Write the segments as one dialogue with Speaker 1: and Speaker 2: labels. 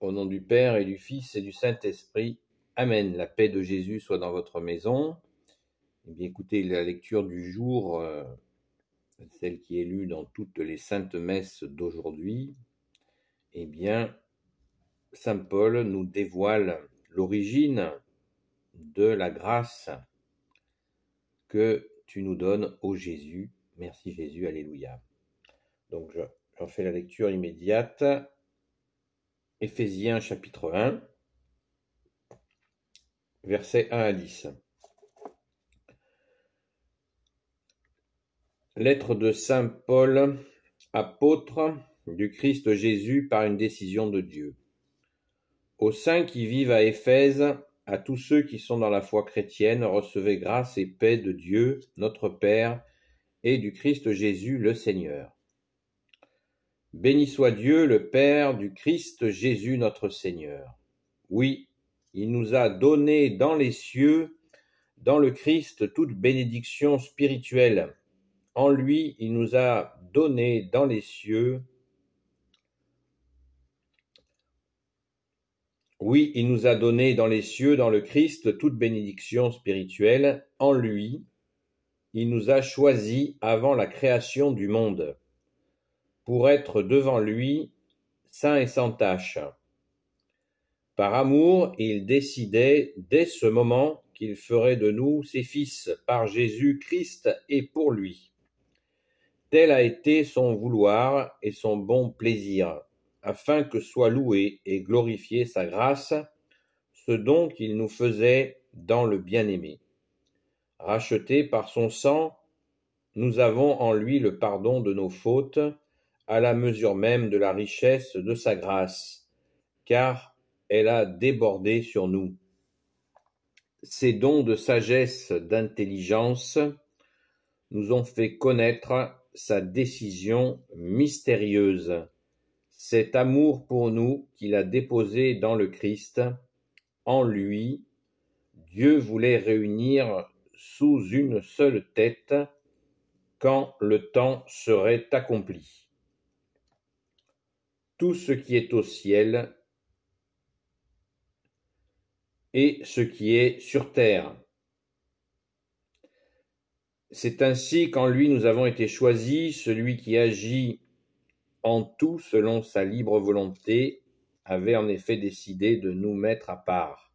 Speaker 1: Au nom du Père et du Fils et du Saint-Esprit. Amen. La paix de Jésus soit dans votre maison. Eh bien, écoutez, la lecture du jour, euh, celle qui est lue dans toutes les saintes messes d'aujourd'hui, eh bien, Saint Paul nous dévoile l'origine de la grâce que tu nous donnes, ô Jésus. Merci Jésus, Alléluia. Donc, j'en fais la lecture immédiate. Éphésiens chapitre 1, verset 1 à 10. Lettre de Saint Paul, apôtre du Christ Jésus par une décision de Dieu. Aux saints qui vivent à Éphèse, à tous ceux qui sont dans la foi chrétienne, recevez grâce et paix de Dieu, notre Père, et du Christ Jésus, le Seigneur. Béni soit Dieu, le Père du Christ Jésus notre Seigneur. Oui, il nous a donné dans les cieux, dans le Christ, toute bénédiction spirituelle. En lui, il nous a donné dans les cieux. Oui, il nous a donné dans les cieux, dans le Christ, toute bénédiction spirituelle. En lui, il nous a choisis avant la création du monde pour être devant lui saint et sans tache. Par amour, il décidait dès ce moment qu'il ferait de nous ses fils par Jésus-Christ et pour lui. Tel a été son vouloir et son bon plaisir, afin que soit loué et glorifié sa grâce, ce don qu'il nous faisait dans le bien-aimé. Racheté par son sang, nous avons en lui le pardon de nos fautes, à la mesure même de la richesse de sa grâce, car elle a débordé sur nous. Ses dons de sagesse, d'intelligence, nous ont fait connaître sa décision mystérieuse, cet amour pour nous qu'il a déposé dans le Christ. En lui, Dieu voulait réunir sous une seule tête quand le temps serait accompli tout ce qui est au ciel et ce qui est sur terre. C'est ainsi qu'en lui nous avons été choisis, celui qui agit en tout selon sa libre volonté avait en effet décidé de nous mettre à part.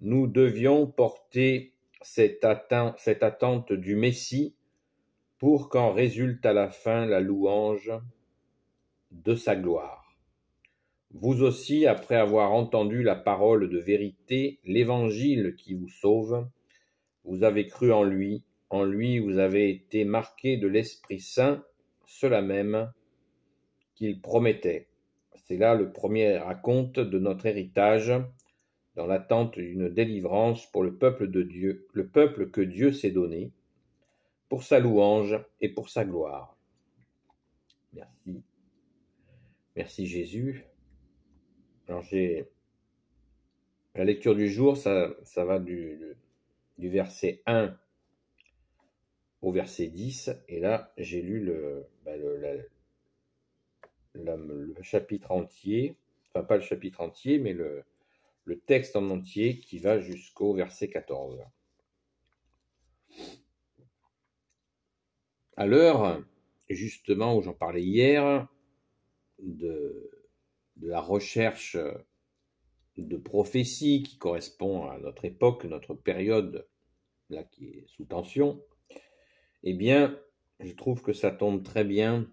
Speaker 1: Nous devions porter cette, attente, cette attente du Messie pour qu'en résulte à la fin la louange de sa gloire. Vous aussi, après avoir entendu la parole de vérité, l'évangile qui vous sauve, vous avez cru en lui, en lui vous avez été marqués de l'Esprit Saint, cela même qu'il promettait. C'est là le premier raconte de notre héritage, dans l'attente d'une délivrance pour le peuple de Dieu, le peuple que Dieu s'est donné, pour sa louange et pour sa gloire. Merci. Merci Jésus. Alors j'ai la lecture du jour, ça, ça va du, verset 1 au verset 10. Et là, j'ai lu le, bah, le, chapitre entier, enfin pas le chapitre entier, mais le, le texte en entier qui va jusqu'au verset 14. À l'heure, justement, où j'en parlais hier, de, la recherche de prophétie qui correspond à notre époque, notre période là qui est sous tension, eh bien, je trouve que ça tombe très bien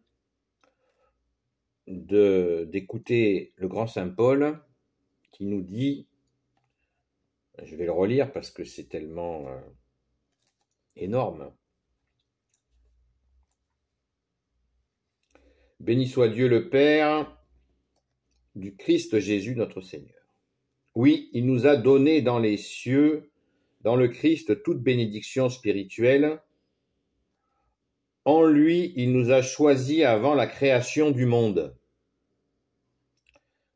Speaker 1: d'écouter le grand saint Paul qui nous dit je vais le relire parce que c'est tellement euh, énorme Béni soit Dieu le Père du Christ Jésus notre Seigneur. Oui, il nous a donné dans les cieux, dans le Christ, toute bénédiction spirituelle. En lui, il nous a choisis avant la création du monde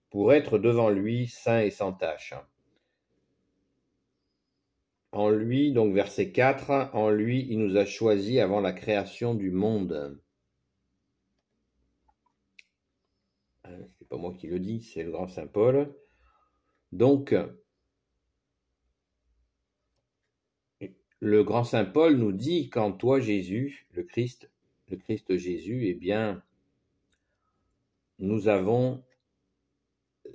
Speaker 1: pour être devant lui saint et sans tache. En lui, donc verset 4, en lui, il nous a choisis avant la création du monde. pas moi qui le dis, c'est le grand Saint Paul. Donc, le grand Saint Paul nous dit qu'en toi, Jésus, le Christ, le Christ Jésus, eh bien, nous avons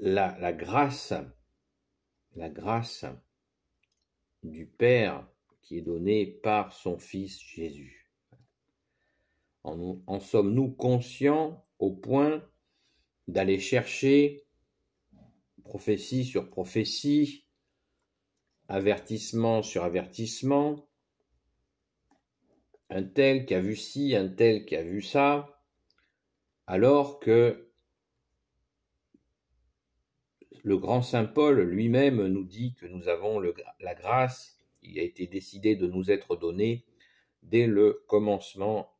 Speaker 1: la, grâce, la grâce du Père qui est donnée par son Fils Jésus. En, en sommes-nous conscients au point d'aller chercher prophétie sur prophétie, avertissement sur avertissement, un tel qui a vu ci, un tel qui a vu ça, alors que le grand Saint Paul lui-même nous dit que nous avons la grâce, il a été décidé de nous être donné dès le commencement,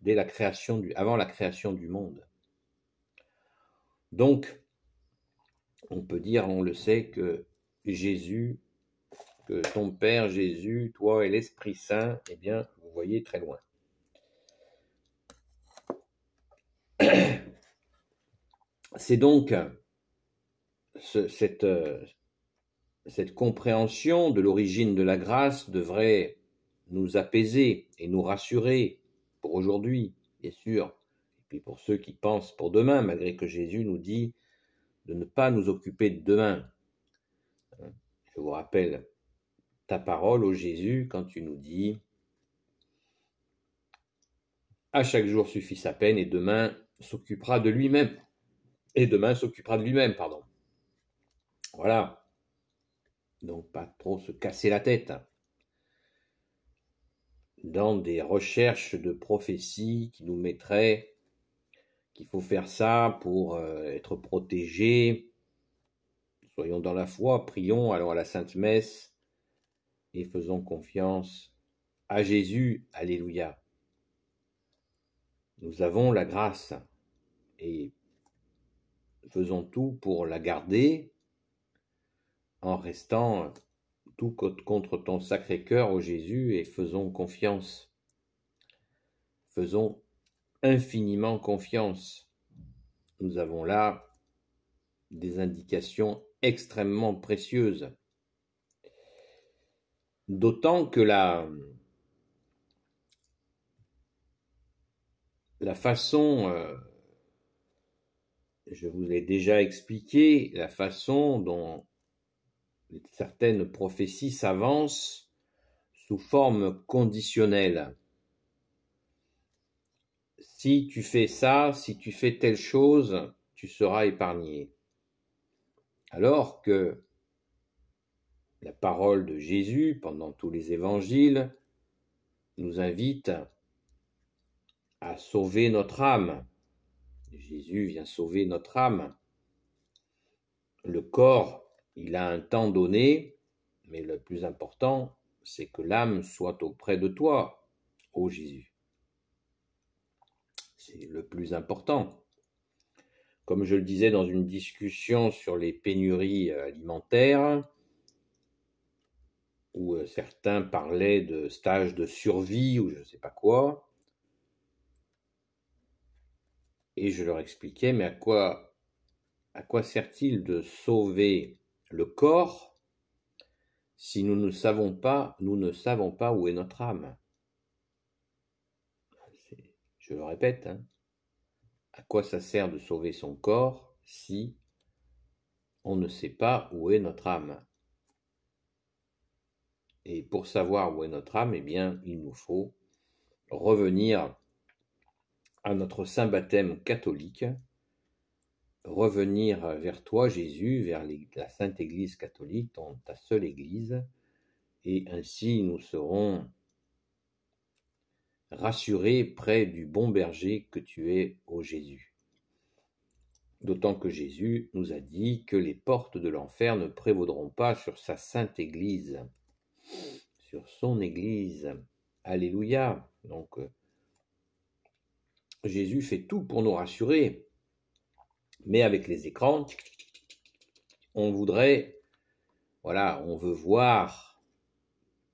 Speaker 1: dès la création du, avant la création du monde. Donc, on peut dire, on le sait, que Jésus, que ton Père Jésus, toi et l'Esprit Saint, eh bien, vous voyez très loin. C'est donc cette, euh, cette compréhension de l'origine de la grâce devrait nous apaiser et nous rassurer pour aujourd'hui, bien sûr, puis pour ceux qui pensent pour demain, malgré que Jésus nous dit de ne pas nous occuper de demain. Je vous rappelle ta parole au Jésus quand tu nous dis à chaque jour suffit sa peine et demain s'occupera de lui-même. Et demain s'occupera de lui-même, pardon. Voilà. Donc pas trop se casser la tête dans des recherches de prophéties qui nous mettraient qu'il faut faire ça pour euh, être protégé. Soyons dans la foi, prions, allons à la Sainte Messe et faisons confiance à Jésus. Alléluia. Nous avons la grâce et faisons tout pour la garder en restant tout contre ton sacré cœur, au Jésus, et faisons confiance. Faisons infiniment confiance. Nous avons là des indications extrêmement précieuses. D'autant que la, la façon, euh, je vous l'ai déjà expliqué, la façon dont certaines prophéties s'avancent sous forme conditionnelle. Si tu fais ça, si tu fais telle chose, tu seras épargné. Alors que la parole de Jésus pendant tous les évangiles nous invite à sauver notre âme. Jésus vient sauver notre âme. Le corps, il a un temps donné, mais le plus important, c'est que l'âme soit auprès de toi, ô Jésus c'est le plus important. Comme je le disais dans une discussion sur les pénuries euh, alimentaires, où euh, certains parlaient de stages de survie ou je ne sais pas quoi, et je leur expliquais, mais à quoi, à quoi sert-il de sauver le corps si nous ne savons pas, nous ne savons pas où est notre âme je le répète, hein. à quoi ça sert de sauver son corps si on ne sait pas où est notre âme Et pour savoir où est notre âme, eh bien, il nous faut revenir à notre saint baptême catholique, revenir vers toi, Jésus, vers la Sainte Église catholique, ton, ta seule Église, et ainsi nous serons Rassuré près du bon berger que tu es, ô Jésus. D'autant que Jésus nous a dit que les portes de l'enfer ne prévaudront pas sur sa sainte Église, sur son Église. Alléluia. Donc, euh, Jésus fait tout pour nous rassurer. Mais avec les écrans, on voudrait, voilà, on veut voir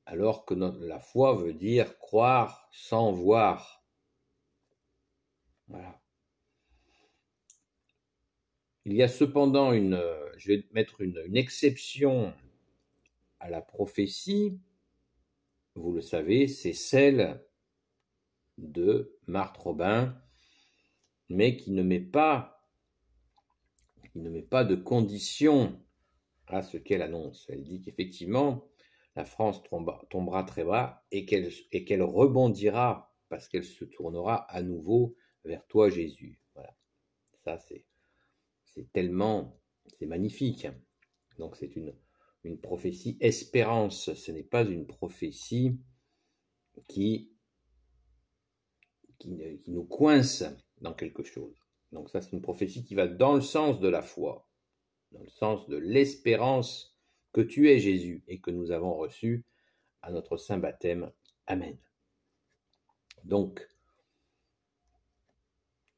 Speaker 1: alors que la foi veut dire croire sans voir. Voilà. Il y a cependant une, je vais mettre une, exception à la prophétie, vous le savez, c'est celle de Marthe Robin, mais qui ne met pas, qui ne met pas de condition à ce qu'elle annonce. Elle dit qu'effectivement, la France tombera très bas et qu'elle rebondira parce qu'elle se tournera à nouveau vers toi, Jésus. Voilà. Ça, c'est tellement, c'est magnifique. Donc, c'est une, une prophétie espérance. Ce n'est pas une prophétie qui, qui nous coince dans quelque chose. Donc, ça, c'est une prophétie qui va dans le sens de la foi, dans le sens de l'espérance que tu es Jésus et que nous avons reçu à notre saint baptême. Amen. Donc,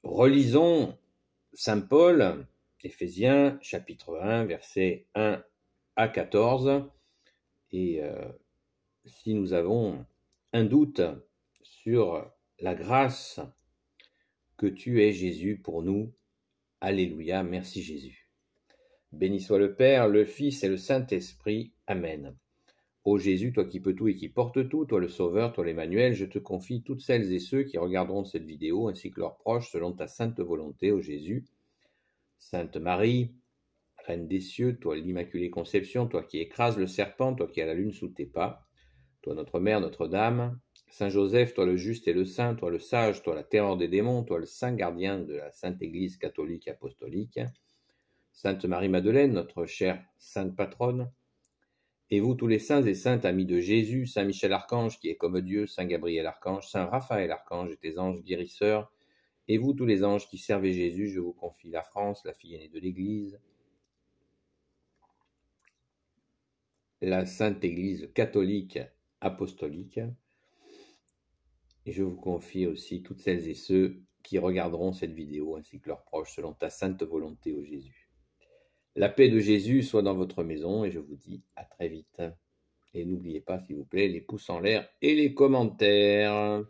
Speaker 1: relisons Saint Paul, Éphésiens chapitre 1, versets 1 à 14, et euh, si nous avons un doute sur la grâce que tu es Jésus pour nous, Alléluia, merci Jésus. Béni soit le Père, le Fils et le Saint-Esprit. Amen. Ô Jésus, toi qui peux tout et qui portes tout, toi le Sauveur, toi l'Emmanuel, je te confie toutes celles et ceux qui regarderont cette vidéo ainsi que leurs proches selon ta sainte volonté, ô Jésus. Sainte Marie, Reine des cieux, toi l'Immaculée Conception, toi qui écrases le serpent, toi qui as la lune sous tes pas, toi notre Mère, Notre-Dame, Saint Joseph, toi le juste et le saint, toi le sage, toi la terreur des démons, toi le saint gardien de la Sainte Église catholique et apostolique, Sainte Marie-Madeleine, notre chère sainte patronne, et vous tous les saints et saintes amis de Jésus, Saint Michel Archange qui est comme Dieu, Saint Gabriel Archange, Saint Raphaël Archange et tes anges guérisseurs, et vous tous les anges qui servez Jésus, je vous confie la France, la fille aînée de l'Église, la Sainte Église catholique apostolique, et je vous confie aussi toutes celles et ceux qui regarderont cette vidéo ainsi que leurs proches selon ta sainte volonté, au Jésus. La paix de Jésus soit dans votre maison et je vous dis à très vite. Et n'oubliez pas, s'il vous plaît, les pouces en l'air et les commentaires.